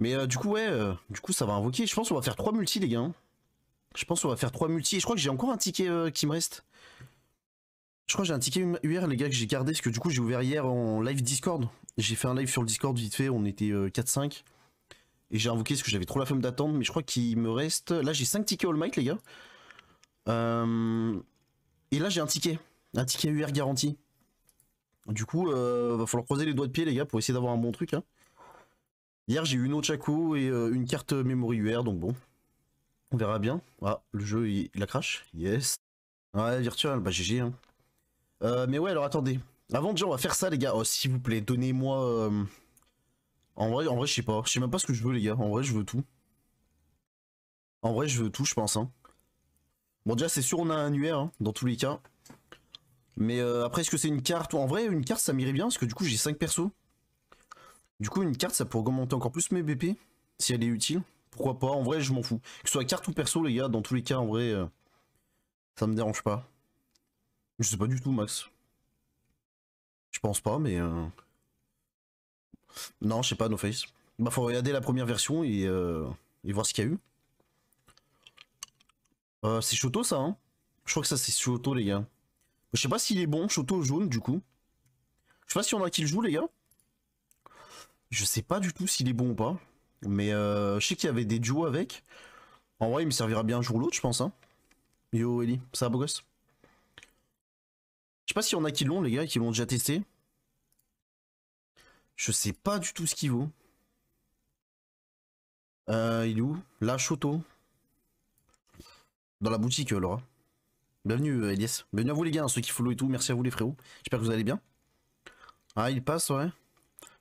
Mais euh, du coup, ouais, euh, du coup, ça va invoquer. Je pense qu'on va faire 3 multi, les gars. Hein. Je pense qu'on va faire 3 multi. Et je crois que j'ai encore un ticket euh, qui me reste. Je crois que j'ai un ticket UR, les gars, que j'ai gardé. Parce que du coup, j'ai ouvert hier en live Discord. J'ai fait un live sur le Discord vite fait. On était 4-5. Et j'ai invoqué parce que j'avais trop la flemme d'attendre. Mais je crois qu'il me reste. Là, j'ai 5 tickets All Might, les gars. Et là, j'ai un ticket. Un ticket UR garanti. Du coup, va falloir croiser les doigts de pied, les gars, pour essayer d'avoir un bon truc. Hein. Hier, j'ai eu une autre Chaco et euh, une carte Memory UR, donc bon. On verra bien. Ah, le jeu, il, la a crash Yes. Ouais, virtual, bah GG. Hein. Euh, mais ouais, alors attendez. Avant déjà, on va faire ça, les gars. Oh, s'il vous plaît, donnez-moi... Euh, en vrai, en vrai, je sais pas. Je sais même pas ce que je veux, les gars. En vrai, je veux tout. En vrai, je veux tout, je pense. Hein. Bon, déjà, c'est sûr, on a un UR, hein, dans tous les cas. Mais après, est-ce que c'est une carte En vrai, une carte, ça m'irait bien, parce que du coup, j'ai 5 persos. Du coup, une carte, ça pourrait augmenter encore plus mes BP, si elle est utile. Pourquoi pas, en vrai, je m'en fous. Que ce soit carte ou perso, les gars, dans tous les cas, en vrai, euh, ça me dérange pas. Je sais pas du tout, Max. Je pense pas, mais... Euh, non, je sais pas, No Face. Bah, faut regarder la première version et, euh, voir ce qu'il y a eu. c'est Shoto, ça, hein Je crois que ça, c'est Shoto, les gars. Je sais pas s'il est bon, Shoto jaune, du coup. Je sais pas si on a qui le joue, les gars. Je sais pas du tout s'il est bon ou pas. Mais euh, je sais qu'il y avait des duos avec. En vrai, il me servira bien un jour ou l'autre, je pense. Hein. Yo, Eli. ça va, beau gosse Je sais pas s'il y en a qui l'ont, les gars, qui l'ont déjà testé. Je sais pas du tout ce qu'il vaut. Euh, il est où la Choto. Dans la boutique, Laura. Bienvenue, euh, Elias. Bienvenue à vous, les gars, hein, ceux qui follow et tout. Merci à vous, les frérots. J'espère que vous allez bien. Ah, il passe, ouais.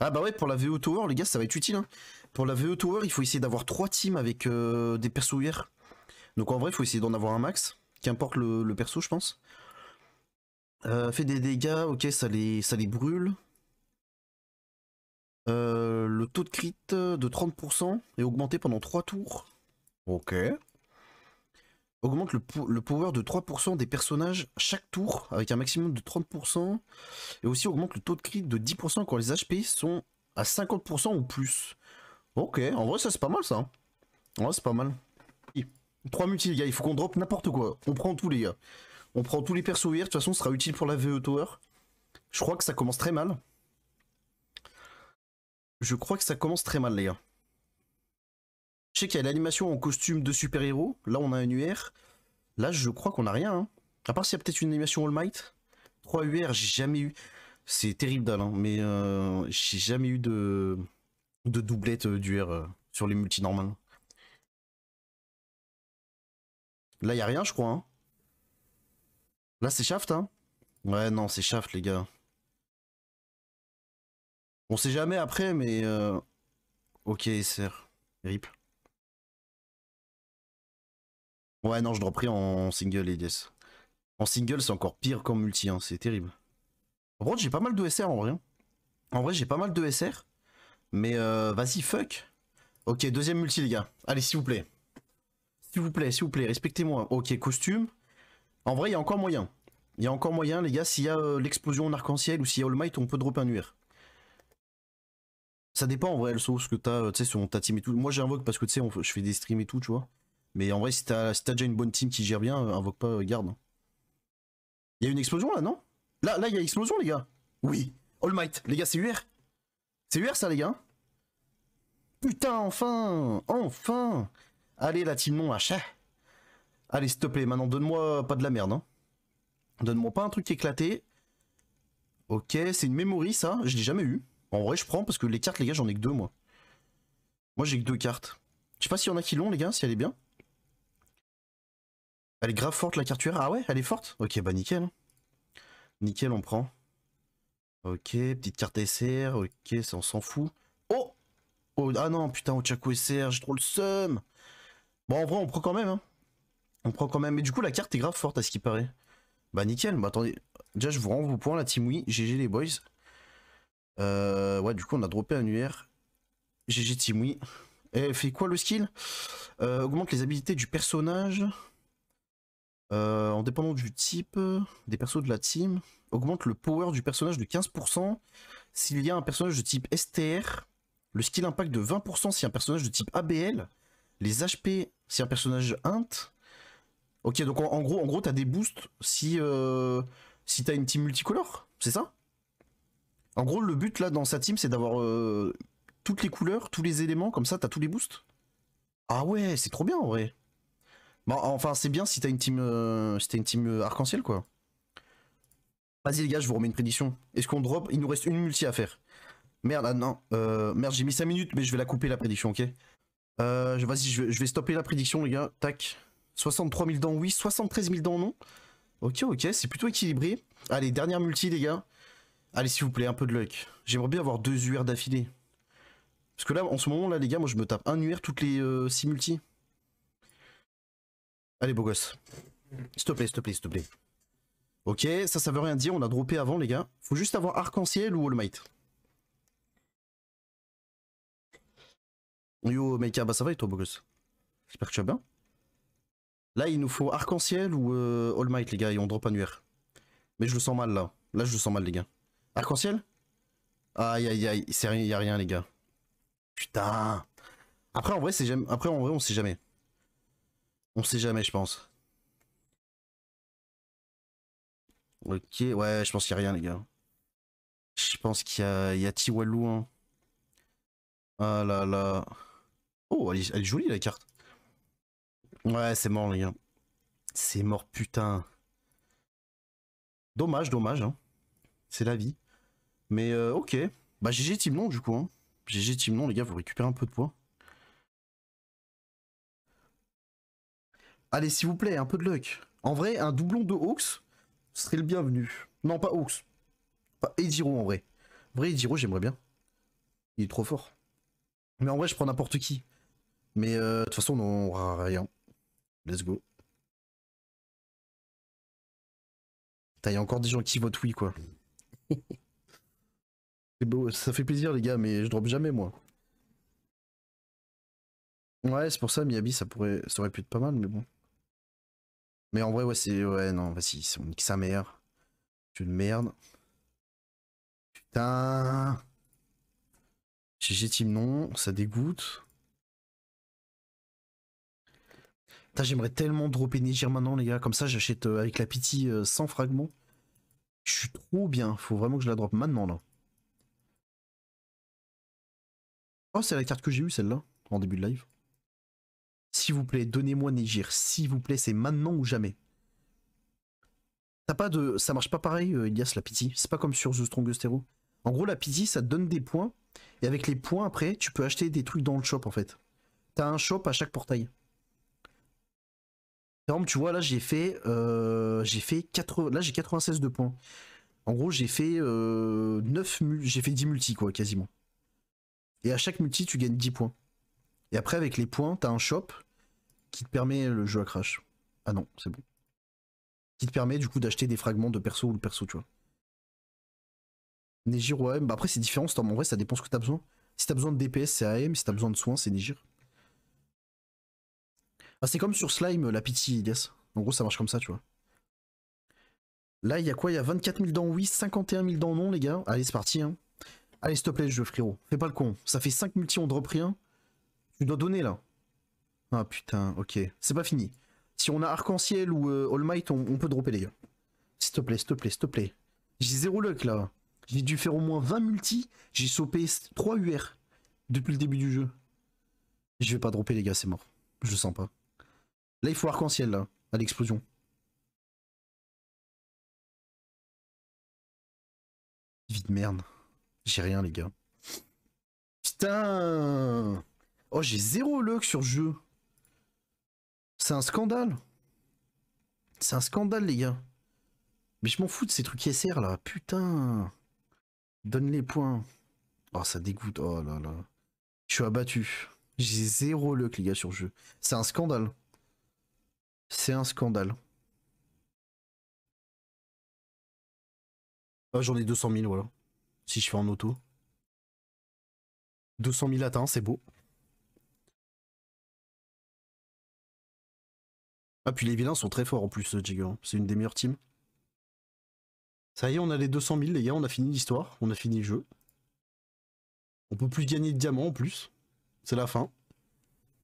Ah bah ouais, pour la VO Tower, les gars, ça va être utile. Hein. Pour la VO Tower, il faut essayer d'avoir 3 teams avec euh, des persos hier. Donc en vrai, il faut essayer d'en avoir un max, qu'importe le, perso, je pense. Euh, fait des dégâts, ok, ça les, ça les brûle. Euh, le taux de crit de 30% est augmenté pendant 3 tours. Ok augmente le, power de 3% des personnages chaque tour avec un maximum de 30% et aussi augmente le taux de crit de 10% quand les HP sont à 50% ou plus. Ok, en vrai ça c'est pas mal ça. En c'est pas mal. 3 multi les gars, il faut qu'on drop n'importe quoi. On prend tous les gars. On prend tous les persos hier, de toute façon ce sera utile pour la VE Tower. Je crois que ça commence très mal. Je crois que ça commence très mal les gars. Je sais qu'il y a l'animation en costume de super-héros. Là, on a un UR. Là, je crois qu'on a rien. Hein. À part s'il y a peut-être une animation All Might. 3 UR, j'ai jamais eu. C'est terrible, dalle, hein. mais euh, j'ai jamais eu de, doublette euh, d'UR euh, sur les multinormales. Là, il a rien, je crois. Hein. Là, c'est Shaft, hein Ouais, non, c'est Shaft, les gars. On sait jamais après, mais... Ok, SR. RIP. Ouais, non, je rien en single les gars En single, c'est encore pire qu'en multi, hein, c'est terrible. Hein. En vrai j'ai pas mal de SR en vrai. En vrai, j'ai pas mal de SR. Mais euh, vas-y, fuck. Ok, deuxième multi, les gars. Allez, s'il vous plaît. S'il vous plaît, s'il vous plaît, respectez-moi. Ok, costume. En vrai, il y a encore moyen. Il y a encore moyen, les gars, s'il y a euh, l'explosion en arc-en-ciel ou s'il y a All Might, on peut drop un nuire Ça dépend en vrai, le ce que t'as, euh, tu sais, sur ta team et tout. Moi, j'invoque parce que, tu sais, je fais des streams et tout, tu vois. Mais en vrai, si t'as déjà une bonne team qui gère bien, invoque pas garde. Il y a une explosion là, non Là, là, il y a explosion, les gars. Oui. All Might. Les gars, c'est UR. C'est UR, ça, les gars. Putain, enfin Enfin Allez, la team non, à Allez, s'il te plaît, maintenant, donne-moi pas de la merde. Hein. Donne-moi pas un truc éclaté. Ok, c'est une mémoire, ça. Je l'ai jamais eu. En vrai, je prends parce que les cartes, les gars, j'en ai que deux, moi. Moi, j'ai que deux cartes. Je sais pas s'il y en a qui l'ont, les gars, si elle est bien. Elle est grave forte la cartuaire. Ah ouais, elle est forte Ok, bah nickel. Hein. Nickel, on prend. Ok, petite carte SR. Ok, ça on s'en fout. Oh, oh Ah non, putain, chaco SR, j'ai trop le seum. Bon, en vrai, on prend quand même. Hein. On prend quand même. Mais du coup, la carte est grave forte à ce qui paraît. Bah nickel, bah attendez. Déjà, je vous rends vos points, la team oui. GG les boys. Euh, ouais, du coup, on a droppé un UR. GG team oui. Et eh, elle fait quoi le skill euh, Augmente les habilités du personnage. Euh, en dépendant du type euh, des persos de la team, augmente le power du personnage de 15% s'il y a un personnage de type STR, le skill impact de 20% si un personnage de type ABL, les HP si un personnage int. Ok, donc en, gros, en gros, t'as des boosts si euh, si t'as une team multicolore, c'est ça En gros, le but là dans sa team, c'est d'avoir toutes les couleurs, tous les éléments, comme ça, t'as tous les boosts. Ah ouais, c'est trop bien en vrai. Bon, enfin, c'est bien si t'as une team, euh, une team euh, arc-en-ciel, quoi. Vas-y, les gars, je vous remets une prédiction. Est-ce qu'on drop Il nous reste une multi à faire. Merde, ah non. Euh, merde, j'ai mis 5 minutes, mais je vais la couper, la prédiction, ok euh, Vas-y, je, vais stopper la prédiction, les gars. Tac. 63 000 dents, oui. 73 000 dents, non. Ok, ok, c'est plutôt équilibré. Allez, dernière multi, les gars. Allez, s'il vous plaît, un peu de luck. J'aimerais bien avoir deux UR d'affilée. Parce que là, en ce moment, là, les gars, moi, je me tape un UR toutes les 6 multis. Allez, beau gosse. S'il te plaît, s'il te plaît, s'il te plaît. Ok, ça, ça veut rien dire. On a droppé avant, les gars. Faut juste avoir Arc-en-Ciel ou All Might. Yo, Meika, bah ça va et toi, beau gosse J'espère que tu vas bien. Là, il nous faut Arc-en-Ciel ou euh, All Might, les gars, et on drop nuire Mais je le sens mal, là. Là, je le sens mal, les gars. Arc-en-Ciel Aïe, aïe, aïe, il y a rien, les gars. Putain Après, en vrai, c'est jamais... Après, en vrai, on sait jamais. On sait jamais, je pense. Ok, ouais, je pense qu'il n'y a rien, les gars. Je pense qu'il y a, il y a Tiwalou. Hein. Ah là là. Oh, elle est, jolie, la carte. Ouais, c'est mort, les gars. C'est mort, putain. Dommage, dommage. Hein. C'est la vie. Mais euh, ok. Bah GG non du coup. Hein. GG non, les gars, vous récupérez un peu de poids. Allez, s'il vous plaît, un peu de luck. En vrai, un doublon de Hawks serait le bienvenu. Non, pas Hawks. Pas Ejiro en vrai. En vrai, Ejiro, j'aimerais bien. Il est trop fort. Mais en vrai, je prends n'importe qui. Mais euh, de toute façon, on aura rien. Let's go. Il y a encore des gens qui votent oui, quoi. C'est beau, ça fait plaisir, les gars, mais je drop jamais, moi. Ouais, c'est pour ça, Miyabi, ça, pourrait, ça aurait pu être pas mal, mais bon. Mais en vrai, ouais, c'est. Ouais, non, vas-y, on nique sa mère. Tu une merde. Putain. GG Team, non, ça dégoûte. Putain, j'aimerais tellement dropper Niger maintenant, les gars. Comme ça, j'achète euh, avec la pitié euh, sans fragments. Je suis trop bien. Faut vraiment que je la drop maintenant, là. Oh, c'est la carte que j'ai eue, celle-là, en début de live. S'il vous plaît, donnez-moi Négir. S'il vous plaît, c'est maintenant ou jamais. Ça pas de. Ça marche pas pareil, euh, Elias, la pitié. C'est pas comme sur The Strongest Hero. En gros, la pitié, ça te donne des points. Et avec les points, après, tu peux acheter des trucs dans le shop, en fait. T'as un shop à chaque portail. Par exemple, tu vois, là, j'ai fait. Euh, j'ai fait 80... Là, j'ai 96 de points. En gros, j'ai fait euh, 9 J'ai fait 10 multi quoi, quasiment. Et à chaque multi, tu gagnes 10 points. Et après, avec les points, t'as un shop qui te permet le jeu à crash. Ah non, c'est bon. Qui te permet du coup d'acheter des fragments de perso ou le perso, tu vois. Négir ou AM, bah après c'est différent, c'est en vrai ça dépend ce que t'as besoin. Si t'as besoin de DPS, c'est AM, si t'as besoin de soins, c'est Négir. Ah, c'est comme sur Slime, la pitié, yes. En gros, ça marche comme ça, tu vois. Là, il y a quoi Il y a 24 000 dents oui, 51 000 dents non, les gars. Allez, c'est parti. Hein. Allez, s'il te plaît, le jeu, frérot. Fais pas le con. Ça fait 5 multi, on drop rien. Tu dois donner là. Ah putain, ok. C'est pas fini. Si on a Arc-en-Ciel ou euh, All Might, on, peut dropper les gars. S'il te plaît, s'il te plaît, s'il te plaît. J'ai zéro luck là. J'ai dû faire au moins 20 multi. J'ai saupé 3 UR depuis le début du jeu. Je vais pas dropper les gars, c'est mort. Je sens pas. Là, il faut Arc-en-Ciel là, à l'explosion. Vite merde. J'ai rien les gars. Putain Oh, j'ai zéro luck sur jeu. C'est un scandale. C'est un scandale, les gars. Mais je m'en fous de ces trucs SR, là. Putain. Donne les points. Oh, ça dégoûte. Oh là là. Je suis abattu. J'ai zéro luck, les gars, sur jeu. C'est un scandale. C'est un scandale. Ah, J'en ai 200 000, voilà. Si je fais en auto. 200 000 atteints, c'est beau. Ah, puis les vilains sont très forts en plus, euh, Jigger. Hein. C'est une des meilleures teams. Ça y est, on a les 200 000, les gars. On a fini l'histoire. On a fini le jeu. On peut plus gagner de diamants en plus. C'est la fin.